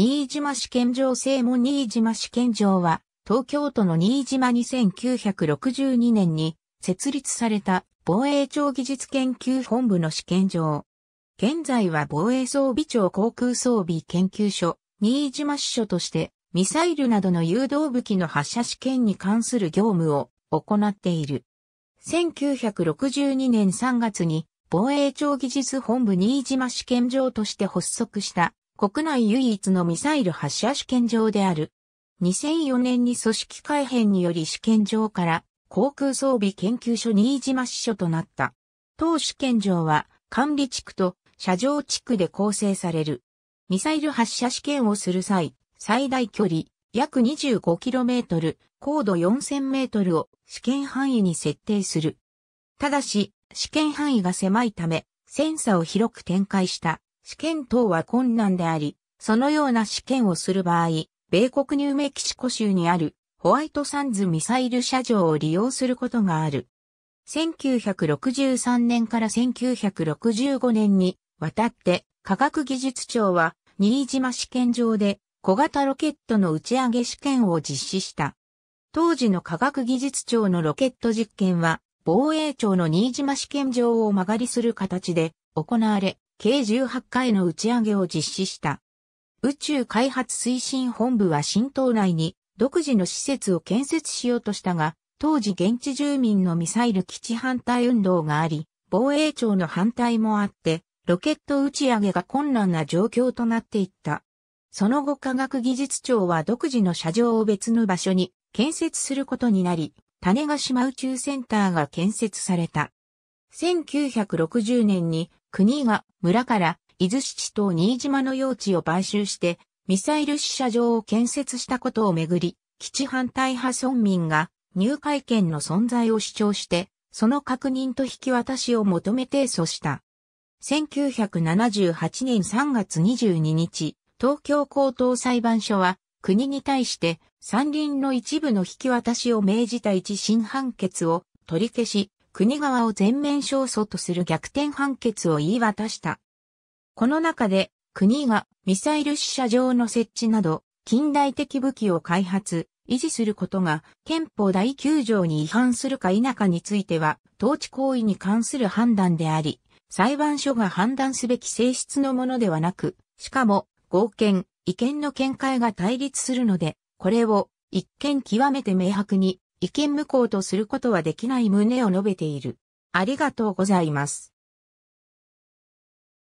新島試験場正門新島試験場は、東京都の新島2 9 6 2年に設立された防衛庁技術研究本部の試験場。現在は防衛装備庁航空装備研究所、新島支所として、ミサイルなどの誘導武器の発射試験に関する業務を行っている。1962年3月に防衛庁技術本部新島試験場として発足した国内唯一のミサイル発射試験場である。2004年に組織改編により試験場から航空装備研究所新島支所となった。当試験場は管理地区と車上地区で構成される。ミサイル発射試験をする際、最大距離約 25km、高度 4000m を試験範囲に設定する。ただし、試験範囲が狭いため、センサを広く展開した試験等は困難であり、そのような試験をする場合、米国ニューメキシコ州にあるホワイトサンズミサイル射場を利用することがある。1963年から1965年にわたって科学技術庁は新島試験場で小型ロケットの打ち上げ試験を実施した。当時の科学技術庁のロケット実験は防衛庁の新島試験場を曲がりする形で行われ、計18回の打ち上げを実施した。宇宙開発推進本部は新島内に独自の施設を建設しようとしたが、当時現地住民のミサイル基地反対運動があり、防衛庁の反対もあって、ロケット打ち上げが困難な状況となっていった。その後科学技術庁は独自の車上を別の場所に建設することになり、種ヶ島宇宙センターが建設された。1960年に国が村から伊豆七島新島の用地を買収してミサイル試射場を建設したことをめぐり、基地反対派村民が入会権の存在を主張して、その確認と引き渡しを求めて訴した。1978年3月22日、東京高等裁判所は国に対して山林の一部の引き渡しを命じた一審判決を取り消し、国側を全面勝訴とする逆転判決を言い渡した。この中で、国がミサイル試射場の設置など、近代的武器を開発、維持することが憲法第9条に違反するか否かについては、統治行為に関する判断であり、裁判所が判断すべき性質のものではなく、しかも、合憲、違憲の見解が対立するので、これを一見極めて明白に意見無効とすることはできない旨を述べている。ありがとうございます。